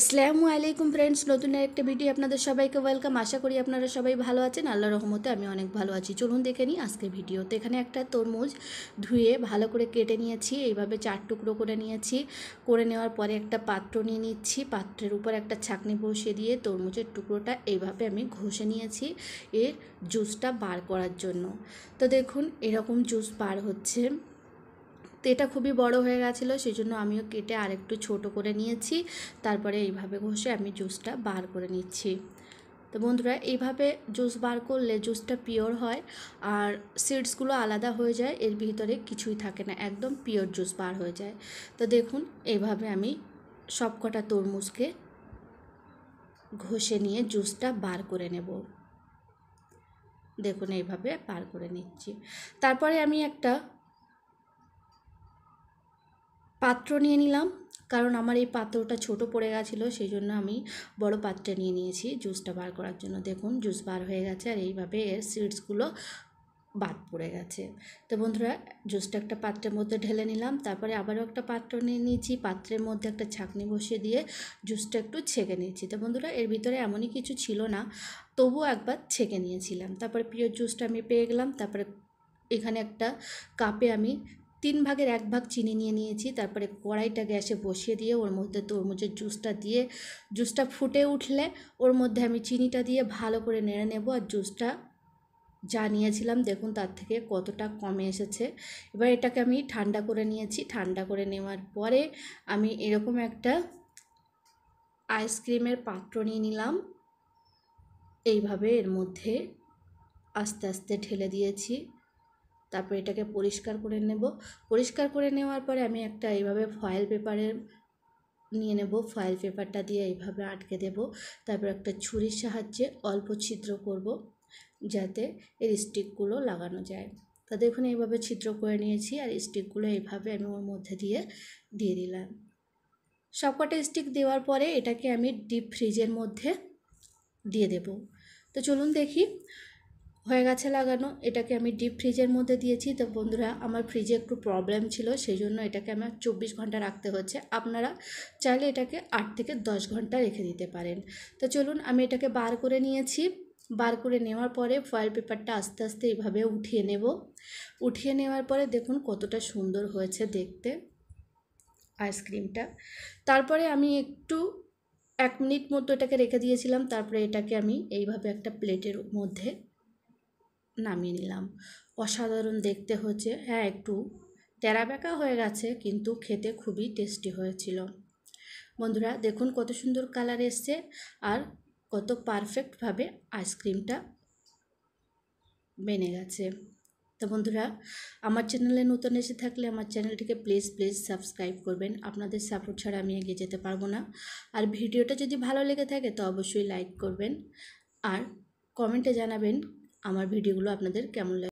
আসসালামু আলাইকুম ফ্রেন্ডস নতুন একটা ভিডিও আপনাদের সবাইকে ওয়েলকাম আশা করি আপনারা সবাই ভালো আছেন আল্লাহ রহমতে আমি অনেক ভালো আছি চলুন দেখে নিই আজকের ভিডিও তো এখানে একটা তরমুজ ধুয়ে ভালো করে কেটে নিয়েছি এইভাবে চার টুকরো করে নিয়েছি করে নেওয়ার পরে একটা পাত্র নিয়ে নিচ্ছি পাত্রের উপর একটা ছাকনি বসিয়ে দিয়ে তরমুজের টুকরোটা এইভাবে আমি ঘষে নিয়েছি এর জুসটা বার করার জন্য তো দেখুন এরকম জুস বার হচ্ছে তো এটা খুবই বড় হয়ে গেছিলো সেই জন্য আমিও কেটে আরেকটু ছোট করে নিয়েছি তারপরে এইভাবে ঘষে আমি জুসটা বার করে নিচ্ছি তো বন্ধুরা এইভাবে জুস বার করলে জুসটা পিওর হয় আর সিডসগুলো আলাদা হয়ে যায় এর ভিতরে কিছুই থাকে না একদম পিওর জুস বার হয়ে যায় তো দেখুন এইভাবে আমি সবকটা তরমুজকে ঘষে নিয়ে জুসটা বার করে নেব দেখুন এইভাবে বার করে নিচ্ছি তারপরে আমি একটা পাত্র নিয়ে নিলাম কারণ আমার এই পাত্রটা ছোট পড়ে গেছিলো সেই জন্য আমি বড় পাত্রটা নিয়ে নিয়েছি জুসটা বার করার জন্য দেখুন জুস বার হয়ে গেছে আর এইভাবে এর সিডসগুলো বাদ পড়ে গেছে তো বন্ধুরা জুসটা একটা পাত্রের মধ্যে ঢেলে নিলাম তারপরে আবারও একটা পাত্র নিয়ে নিয়েছি পাত্রের মধ্যে একটা ছাঁকনি বসিয়ে দিয়ে জুসটা একটু ছেঁকে নিয়েছি তো বন্ধুরা এর ভিতরে এমনই কিছু ছিল না তবুও একবার ছেঁকে নিয়েছিলাম তারপরে প্রিয় জুসটা আমি পেয়ে গেলাম তারপরে এখানে একটা কাপে আমি তিন ভাগের এক ভাগ চিনি নিয়ে নিয়েছি তারপরে কড়াইটা গ্যাসে বসিয়ে দিয়ে ওর মধ্যে তরমুজের জুসটা দিয়ে জুসটা ফুটে উঠলে ওর মধ্যে আমি চিনিটা দিয়ে ভালো করে নেড়ে নেব আর জুসটা যা নিয়েছিলাম দেখুন তার থেকে কতটা কমে এসেছে এবার এটাকে আমি ঠান্ডা করে নিয়েছি ঠান্ডা করে নেওয়ার পরে আমি এরকম একটা আইসক্রিমের পাত্র নিয়ে নিলাম এইভাবে এর মধ্যে আস্তে আস্তে ঠেলে দিয়েছি তারপর এটাকে পরিষ্কার করে নেব পরিষ্কার করে নেওয়ার পরে আমি একটা এইভাবে ফয়েল পেপারের নিয়ে নেব ফয়েল পেপারটা দিয়ে এইভাবে আটকে দেব তারপর একটা ছুরির সাহায্যে অল্প ছিদ্র করব যাতে এর স্টিকগুলো লাগানো যায় তা দেখুন এইভাবে ছিদ্র করে নিয়েছি আর স্টিকগুলো এইভাবে আমি ওর মধ্যে দিয়ে দিয়ে দিলাম সবকটা স্টিক দেওয়ার পরে এটাকে আমি ডিপ ফ্রিজের মধ্যে দিয়ে দেব তো চলুন দেখি হয়ে গেছে লাগানো এটাকে আমি ডিপ ফ্রিজের মধ্যে দিয়েছি তো বন্ধুরা আমার ফ্রিজে একটু প্রবলেম ছিল সেই জন্য এটাকে আমার চব্বিশ ঘন্টা রাখতে হচ্ছে আপনারা চাইলে এটাকে আট থেকে দশ ঘন্টা রেখে দিতে পারেন তো চলুন আমি এটাকে বার করে নিয়েছি বার করে নেওয়ার পরে ফয়েল পেপারটা আস্তে আস্তে এইভাবে উঠিয়ে নেব উঠিয়ে নেওয়ার পরে দেখুন কতটা সুন্দর হয়েছে দেখতে আইসক্রিমটা তারপরে আমি একটু এক মিনিট মতো এটাকে রেখে দিয়েছিলাম তারপরে এটাকে আমি এইভাবে একটা প্লেটের মধ্যে নামিয়ে নিলাম অসাধারণ দেখতে হচ্ছে হ্যাঁ একটু বেঁকা হয়ে গেছে কিন্তু খেতে খুবই টেস্টি হয়েছিল বন্ধুরা দেখুন কত সুন্দর কালার এসছে আর কত পারফেক্টভাবে আইসক্রিমটা বেনে গেছে তো বন্ধুরা আমার চ্যানেলে নতুন এসে থাকলে আমার চ্যানেলটিকে প্লিজ প্লিজ সাবস্ক্রাইব করবেন আপনাদের সাপোর্ট ছাড়া আমি এগিয়ে যেতে পারবো না আর ভিডিওটা যদি ভালো লেগে থাকে তো অবশ্যই লাইক করবেন আর কমেন্টে জানাবেন আমার ভিডিওগুলো আপনাদের কেমন লাগে